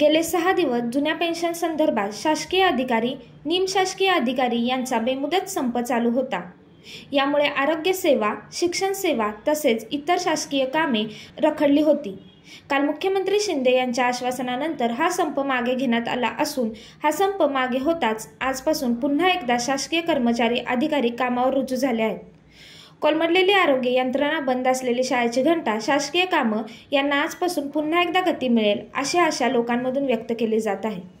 गेले सहा दिवस जुन्या पेन्शन संदर्भात शासकीय अधिकारी निमशासकीय अधिकारी यांचा बेमुदत संप चालू होता यामुळे आरोग्यसेवा शिक्षण सेवा तसेच इतर शासकीय कामे रखडली होती काल मुख्यमंत्री शिंदे यांच्या आश्वासनानंतर हा संप मागे घेण्यात आला असून हा संप मागे होताच आजपासून पुन्हा एकदा शासकीय कर्मचारी अधिकारी कामावर रुजू झाले आहेत कोलमडलेली आरोग्य यंत्रणा बंद असलेली शाळेची घंटा शासकीय कामं यांना आजपासून पुन्हा एकदा गती मिळेल अशी आशा लोकांमधून व्यक्त केली जात आहे